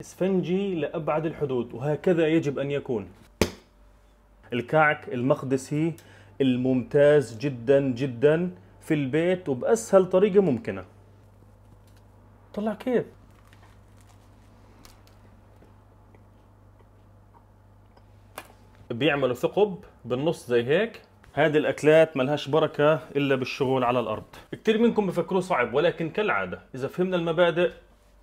اسفنجي لأبعد الحدود وهكذا يجب أن يكون الكعك المقدسي الممتاز جدا جدا في البيت وبأسهل طريقة ممكنة طلع كيف بيعملوا ثقب بالنص زي هيك هذه الاكلات ملهاش بركه الا بالشغل على الارض كثير منكم بفكروا صعب ولكن كالعاده اذا فهمنا المبادئ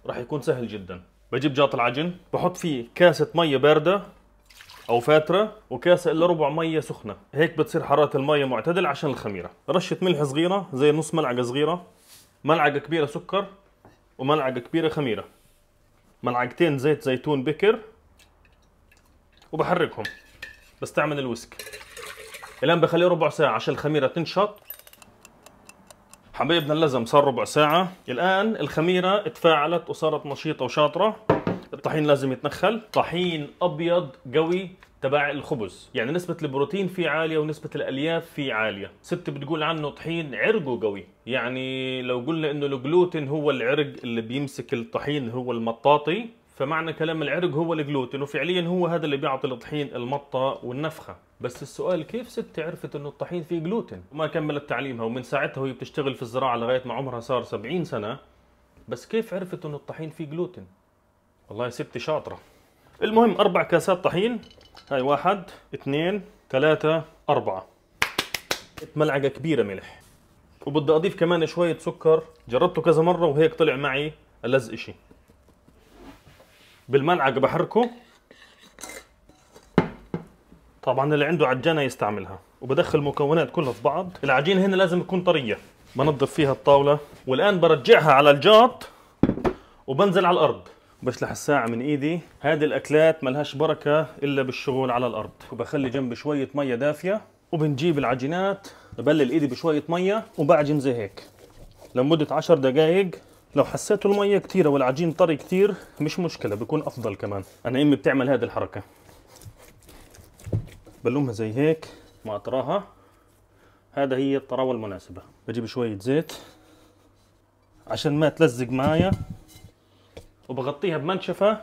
راح يكون سهل جدا بجيب جاط العجن بحط فيه كاسة مية باردة او فاترة وكاسة الا ربع مية سخنة هيك بتصير حرارة المية معتدلة عشان الخميرة رشة ملح صغيرة زي نص ملعقة صغيرة ملعقة كبيرة سكر وملعقة كبيرة خميرة ملعقتين زيت زيتون بكر وبحركهم بستعمل الويسك الان بخليه ربع ساعة عشان الخميرة تنشط حبيبنا اللزم صار ربع ساعة الآن الخميرة تفاعلت وصارت نشيطة وشاطرة الطحين لازم يتنخل طحين أبيض قوي تبع الخبز يعني نسبة البروتين فيه عالية ونسبة الألياف فيه عالية ست بتقول عنه طحين عرقه قوي يعني لو قلنا انه الجلوتين هو العرق اللي بيمسك الطحين هو المطاطي فمعنى كلام العرق هو الجلوتين وفعليا هو هذا اللي بيعطي الطحين المطه والنفخه بس السؤال كيف ست عرفت انه الطحين فيه جلوتين وما كملت تعليمها ومن ساعتها وهي بتشتغل في الزراعه لغايه ما عمرها صار 70 سنه بس كيف عرفت انه الطحين فيه جلوتين والله يا ستي شاطره المهم اربع كاسات طحين هاي واحد اثنين ثلاثة أربعة ملعقة كبيرة ملح وبدي أضيف كمان شوية سكر جربته كذا مرة وهيك طلع معي ألز إشي بالملعقه بحركه طبعا اللي عنده عجانه يستعملها وبدخل المكونات كلها في بعض العجينه هنا لازم تكون طريه بنظف فيها الطاوله والان برجعها على الجاط وبنزل على الارض بشلح الساعة من ايدي هذه الاكلات ملهاش بركة الا بالشغل على الارض وبخلي جنب شوية مية دافية وبنجيب العجينات ببلل ايدي بشوية مية وبعجن زي هيك لمدة عشر دقايق لو حسيتوا الميه كتيرة والعجين طري كتير مش مشكله بيكون افضل كمان انا امي بتعمل هذه الحركه بلومها زي هيك ما أطراها هذا هي الطراوه المناسبه بجيب شويه زيت عشان ما تلزق معايا وبغطيها بمنشفه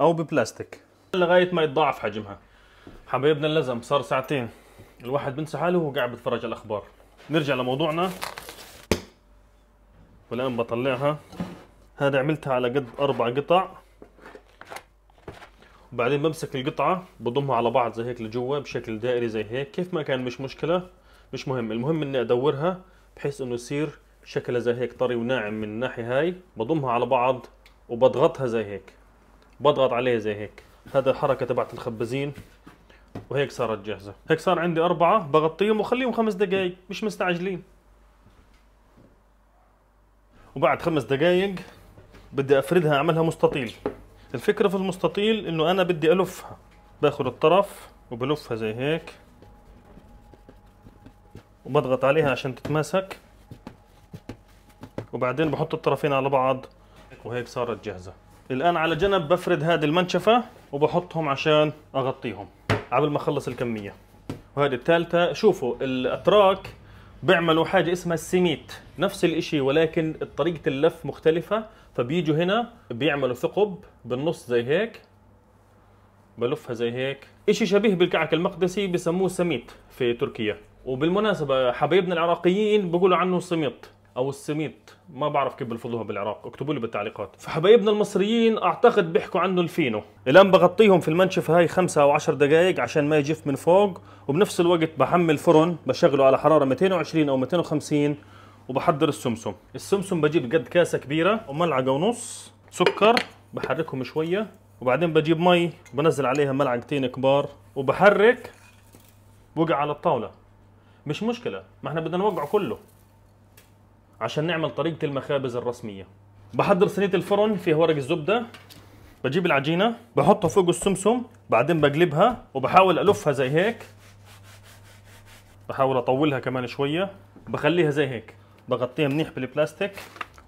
او ببلاستيك لغايه ما يتضاعف حجمها حبايبنا اللزم صار ساعتين الواحد بنسى حاله وهو قاعد بتفرج الاخبار نرجع لموضوعنا والان بطلعها هذا عملتها على قد اربع قطع وبعدين بمسك القطعه بضمها على بعض زي هيك لجوا بشكل دائري زي هيك كيف ما كان مش مشكله مش مهم المهم اني ادورها بحيث انه يصير شكلها زي هيك طري وناعم من الناحيه هاي بضمها على بعض وبضغطها زي هيك بضغط عليها زي هيك هذا الحركه تبعت الخبازين وهيك صارت جاهزه هيك صار عندي اربعه بغطيهم وخليهم خمس دقائق مش مستعجلين وبعد خمس دقايق بدي افردها اعملها مستطيل الفكره في المستطيل انه انا بدي الفها باخذ الطرف وبلفها زي هيك وبضغط عليها عشان تتماسك وبعدين بحط الطرفين على بعض وهيك صارت جاهزه الان على جنب بفرد هذه المنشفه وبحطهم عشان اغطيهم قبل ما اخلص الكميه وهذه الثالثه شوفوا الاتراك بيعملوا حاجه اسمها السميت نفس الاشي ولكن طريقه اللف مختلفه فبيجوا هنا بيعملوا ثقب بالنص زي هيك بلفها زي هيك اشي شبيه بالكعك المقدسي بسموه سميت في تركيا وبالمناسبة حبايبنا العراقيين بيقولوا عنه سميت او السميط ما بعرف كيف بلفظوها بالعراق اكتبوا لي بالتعليقات فحبايبنا المصريين اعتقد بيحكوا عنه الفينو الان بغطيهم في المنشفه هاي خمسة او عشر دقائق عشان ما يجف من فوق وبنفس الوقت بحمل فرن بشغله على حراره 220 او 250 وبحضر السمسم السمسم بجيب قد كاسه كبيره وملعقه ونص سكر بحركهم شويه وبعدين بجيب مي بنزل عليها ملعقتين كبار وبحرك وقع على الطاوله مش مشكله ما احنا بدنا نوقعه كله عشان نعمل طريقه المخابز الرسميه بحضر صينيه الفرن فيها ورق الزبده بجيب العجينه بحطها فوق السمسم بعدين بقلبها وبحاول الفها زي هيك بحاول اطولها كمان شويه بخليها زي هيك بغطيها منيح بالبلاستيك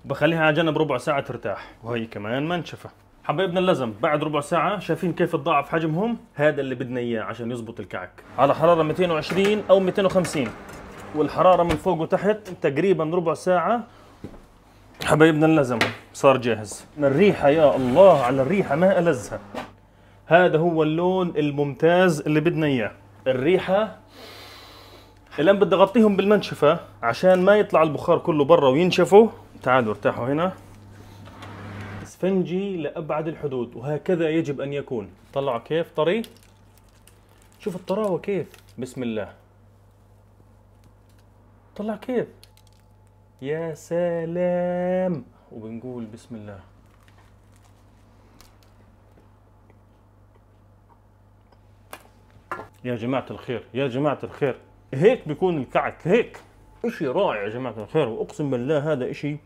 وبخليها على جنب ربع ساعه ترتاح وهي كمان منشفه حبايبنا اللزم بعد ربع ساعة شايفين كيف تضاعف حجمهم هذا اللي بدنا إياه عشان يزبط الكعك على حرارة 220 أو 250 والحراره من فوق وتحت تقريبا ربع ساعه حبايبنا اللزم صار جاهز الريحه يا الله على الريحه ما ألزها هذا هو اللون الممتاز اللي بدنا اياه الريحه الان بدي اغطيهم بالمنشفه عشان ما يطلع البخار كله برا وينشفوا تعالوا ارتاحوا هنا اسفنجي لابعد الحدود وهكذا يجب ان يكون طلعوا كيف طري شوف الطراوه كيف بسم الله طلع كيف يا سلام وبنقول بسم الله يا جماعة الخير يا جماعة الخير هيك بيكون الكعك هيك اشي رائع يا جماعة الخير واقسم بالله هذا اشي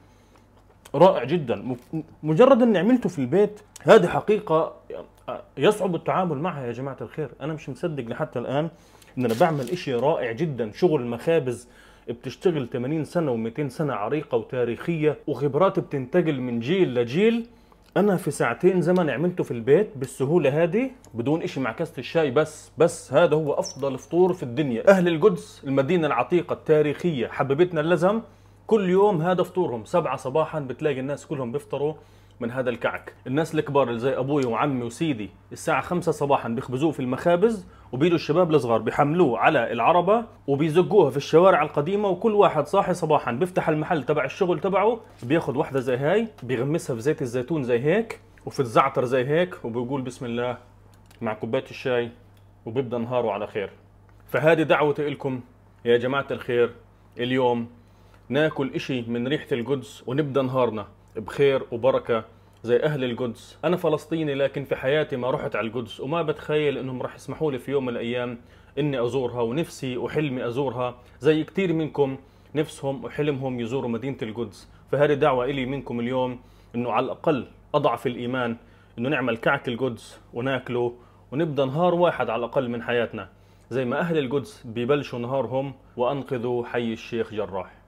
رائع جدا مجرد اني عملته في البيت هذه حقيقة يصعب التعامل معها يا جماعة الخير انا مش مصدق لحتى الان ان انا بعمل اشي رائع جدا شغل المخابز بتشتغل 80 سنة و200 سنة عريقة وتاريخية وخبرات بتنتقل من جيل لجيل انا في ساعتين زمن عملته في البيت بالسهوله هذه بدون اشي مع كاسه الشاي بس بس هذا هو افضل فطور في الدنيا اهل القدس المدينه العتيقه التاريخيه حبيبتنا اللزم كل يوم هذا فطورهم سبعة صباحا بتلاقي الناس كلهم بيفطروا من هذا الكعك الناس الكبار اللي زي ابوي وعمي وسيدي الساعه 5 صباحا بيخبزوه في المخابز وبيجوا الشباب الصغار بيحملوه على العربه وبيزقوها في الشوارع القديمه وكل واحد صاحي صباحا بيفتح المحل تبع الشغل تبعه بياخذ واحده زي هاي بيغمسها في زيت الزيتون زي هيك وفي الزعتر زي هيك وبيقول بسم الله مع كوبايه الشاي وبيبدا نهاره على خير فهذه دعوتي لكم يا جماعه الخير اليوم ناكل اشي من ريحه القدس ونبدا نهارنا بخير وبركه زي اهل القدس انا فلسطيني لكن في حياتي ما رحت على القدس وما بتخيل انهم راح يسمحوا لي في يوم من الايام اني ازورها ونفسي وحلمي ازورها زي كثير منكم نفسهم وحلمهم يزوروا مدينه القدس فهذه دعوه الي منكم اليوم انه على الاقل اضعف الايمان انه نعمل كعك القدس وناكله ونبدا نهار واحد على الاقل من حياتنا زي ما اهل القدس ببلشوا نهارهم وانقذوا حي الشيخ جراح